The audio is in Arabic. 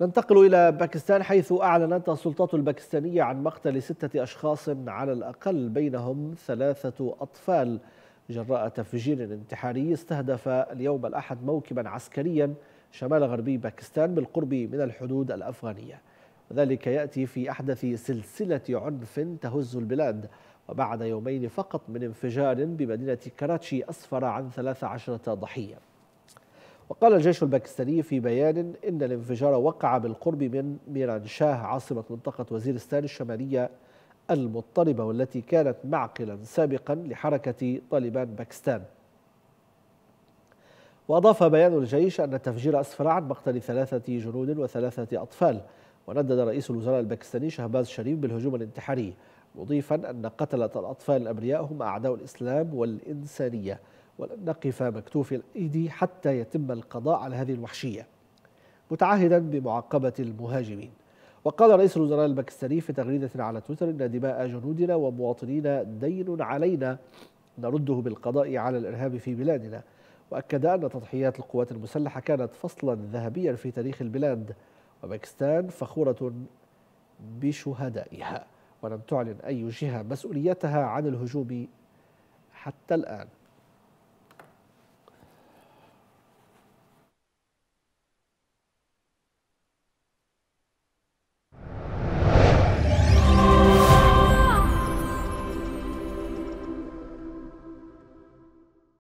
ننتقل إلى باكستان حيث أعلنت السلطات الباكستانية عن مقتل ستة أشخاص على الأقل بينهم ثلاثة أطفال جراء تفجير انتحاري استهدف اليوم الأحد موكبا عسكريا شمال غربي باكستان بالقرب من الحدود الأفغانية وذلك يأتي في أحدث سلسلة عنف تهز البلاد وبعد يومين فقط من انفجار بمدينة كراتشي أسفر عن 13 ضحية وقال الجيش الباكستاني في بيان إن الانفجار وقع بالقرب من ميرانشاه عاصمة منطقة وزيرستان الشمالية المضطربة والتي كانت معقلا سابقا لحركة طالبان باكستان وأضاف بيان الجيش أن التفجير أسفر عن مقتل ثلاثة جنود وثلاثة أطفال وندد رئيس الوزراء الباكستاني شهباز شريف بالهجوم الانتحاري مضيفا أن قتلة الأطفال الأبرياء هم أعداء الإسلام والإنسانية ولن نقف مكتوفي الأيدي حتى يتم القضاء على هذه الوحشية متعهدا بمعاقبة المهاجمين وقال رئيس الوزراء الباكستاني في تغريدة على تويتر إن دماء جنودنا ومواطنينا دين علينا نرده بالقضاء على الإرهاب في بلادنا وأكد أن تضحيات القوات المسلحة كانت فصلا ذهبيا في تاريخ البلاد وباكستان فخورة بشهدائها ولم تعلن أي جهة مسؤوليتها عن الهجوم حتى الآن